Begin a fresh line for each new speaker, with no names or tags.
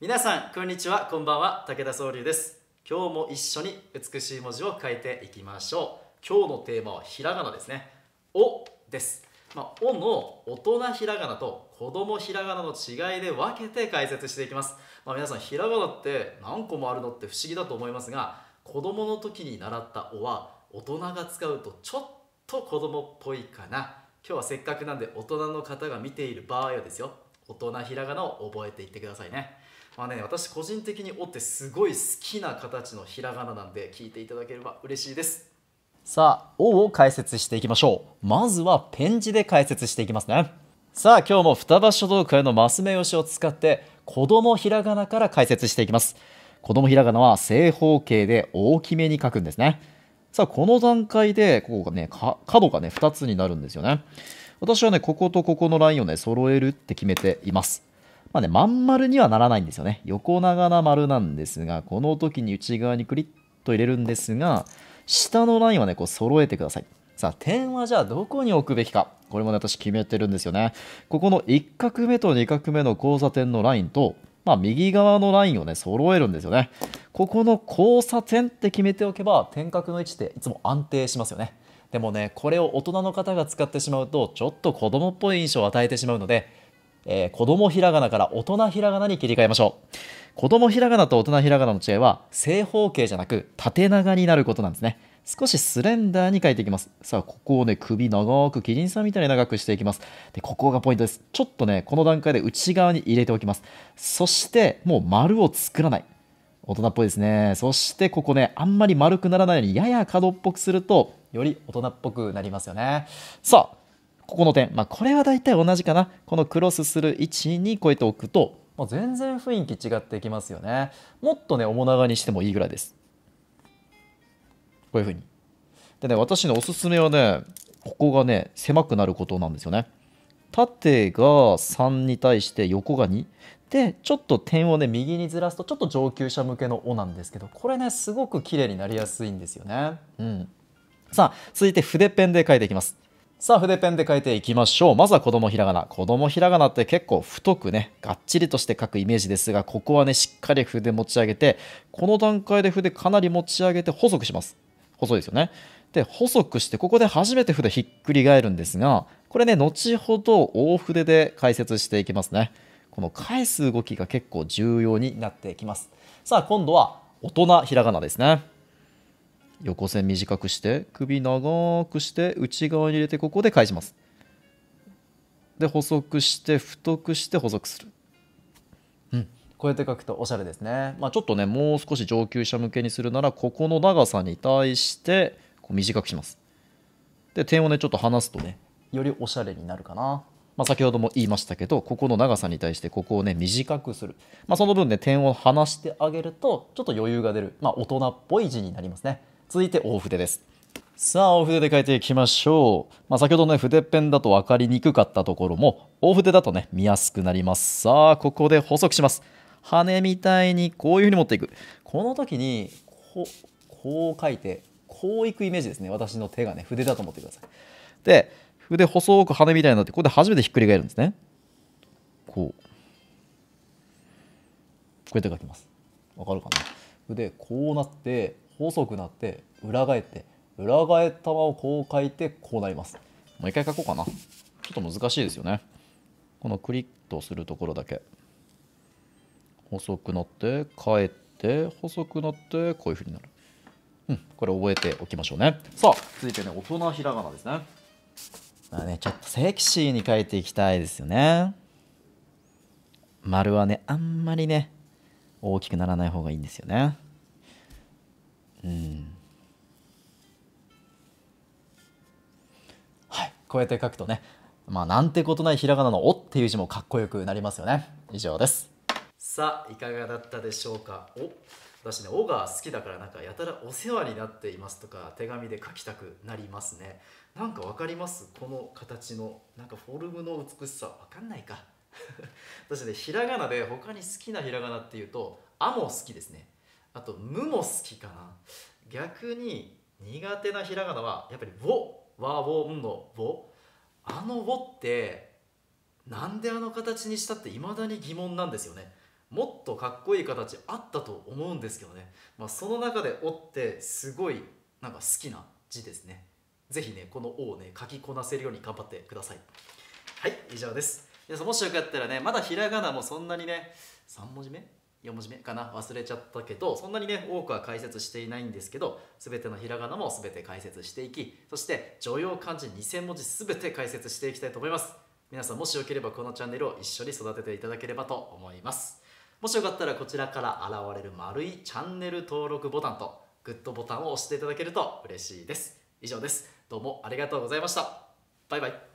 皆さんこんにちはこんばんは武田総理です今日も一緒に美しい文字を書いていきましょう今日のテーマはひらがなですねおです、まあ、おの大人ひらがなと子供ひらがなの違いで分けて解説していきます、まあ、皆さんひらがなって何個もあるのって不思議だと思いますが子供の時に習ったおは大人が使うとちょっと子供っぽいかな今日はせっかくなんで大人の方が見ている場合はですよ大人ひらがなを覚えていってくださいねまあね、私個人的に「お」ってすごい好きな形のひらがななんで聞いていただければ嬉しいですさあ「お」を解説していきましょうまずはペン字で解説していきますねさあ今日も双葉書道会のマス目押しを使って子供ひらがなから解説していきます子供ひらがなは正方形で大きめに書くんですねさあこの段階でここがね角がね2つになるんですよね私はねこことここのラインをね揃えるって決めていますまあね、まん丸にはならないんですよね。横長な丸なんですが、この時に内側にクリッと入れるんですが、下のラインはね、こう揃えてください。さあ、点はじゃあどこに置くべきか。これもね、私決めてるんですよね。ここの1画目と2画目の交差点のラインと、まあ、右側のラインをね、揃えるんですよね。ここの交差点って決めておけば、点角の位置っていつも安定しますよね。でもね、これを大人の方が使ってしまうと、ちょっと子供っぽい印象を与えてしまうので、えー、子供ひらがなから大人ひらがなに切り替えましょう。子供ひらがなと大人ひらがなの違いは、正方形じゃなく縦長になることなんですね。少しスレンダーに書いていきます。さあ、ここをね、首長く、キリンさんみたいに長くしていきます。で、ここがポイントです。ちょっとね、この段階で内側に入れておきます。そして、もう丸を作らない。大人っぽいですね。そしてここね、あんまり丸くならないように、やや角っぽくすると、より大人っぽくなりますよね。さあ、ここの点、まあ、これは大体同じかなこのクロスする位置にこうやっておくともう全然雰囲気違ってきますよねもっとね面長にしてもいいぐらいですこういうふうにでね私のおすすめはねここがね狭くなることなんですよね縦が3に対して横が2でちょっと点をね右にずらすとちょっと上級者向けの「お」なんですけどこれねすごく綺麗になりやすいんですよねうんさあ続いて筆ペンで書いていきますさあ、筆ペンで書いていきましょう。まずは子供ひらがな。子供ひらがなって結構太くね、がっちりとして書くイメージですが、ここはね、しっかり筆持ち上げて、この段階で筆かなり持ち上げて細くします。細いですよね。で、細くして、ここで初めて筆ひっくり返るんですが、これね、後ほど大筆で解説していきますね。この返す動きが結構重要になってきます。さあ、今度は大人ひらがなですね。横線短くして首長くして内側に入れてここで返しますで細くして太くして細くするうんこうやって書くとおしゃれですね、まあ、ちょっとねもう少し上級者向けにするならここの長さに対してこう短くしますで点をねちょっと離すとねよりおしゃれになるかなまあ、先ほども言いましたけどここの長さに対してここをね短くする、まあ、その分ね点を離してあげるとちょっと余裕が出る、まあ、大人っぽい字になりますね。続いて大筆ですさあ大筆で書いていきましょう、まあ、先ほどね筆ペンだと分かりにくかったところも大筆だとね見やすくなりますさあここで補足します羽みたいにこういうふうに持っていくこの時にここう書いてこういくイメージですね私の手がね筆だと思ってくださいで筆細く羽みたいになってここで初めてひっくり返るんですねこうこうやって書きますわかるかな筆こうなって細くなって裏返って裏返った輪をこう書いてこうなりますもう一回書こうかなちょっと難しいですよねこのクリッとするところだけ細くなって返って細くなってこういうふうになるうんこれ覚えておきましょうねさあ続いてね大人ひらがなですねまあねちょっとセクシーに書いていきたいですよね丸はねあんまりね大きくならない方がいいんですよねはいこうやって書くとねまあなんてことないひらがなの「お」っていう字もかっこよくなりますよね以上ですさあいかがだったでしょうかお私ね「お」が好きだからなんかやたら「お世話になっています」とか手紙で書きたくなりますねなんか分かりますこの形のなんかフォルムの美しさ分かんないか 私ねひらがなで他に好きなひらがなっていうと「あ」も好きですねあと「無」も好きかな逆に苦手なひらがなはやっぱり「ぼ」「わ」「を」「ん」の「ぼ」あの「ぼ」ってなんであの形にしたっていまだに疑問なんですよねもっとかっこいい形あったと思うんですけどね、まあ、その中で「お」ってすごいなんか好きな字ですねぜひねこの「お」をね書きこなせるように頑張ってくださいはい以上です皆さんもしよかったらねまだひらがなもそんなにね3文字目4文字目かな忘れちゃったけどそんなにね多くは解説していないんですけど全てのひらがなも全て解説していきそして常用漢字2000文字全て解説していきたいと思います皆さんもしよければこのチャンネルを一緒に育てていただければと思いますもしよかったらこちらから現れる丸いチャンネル登録ボタンとグッドボタンを押していただけると嬉しいです以上ですどうもありがとうございましたバイバイ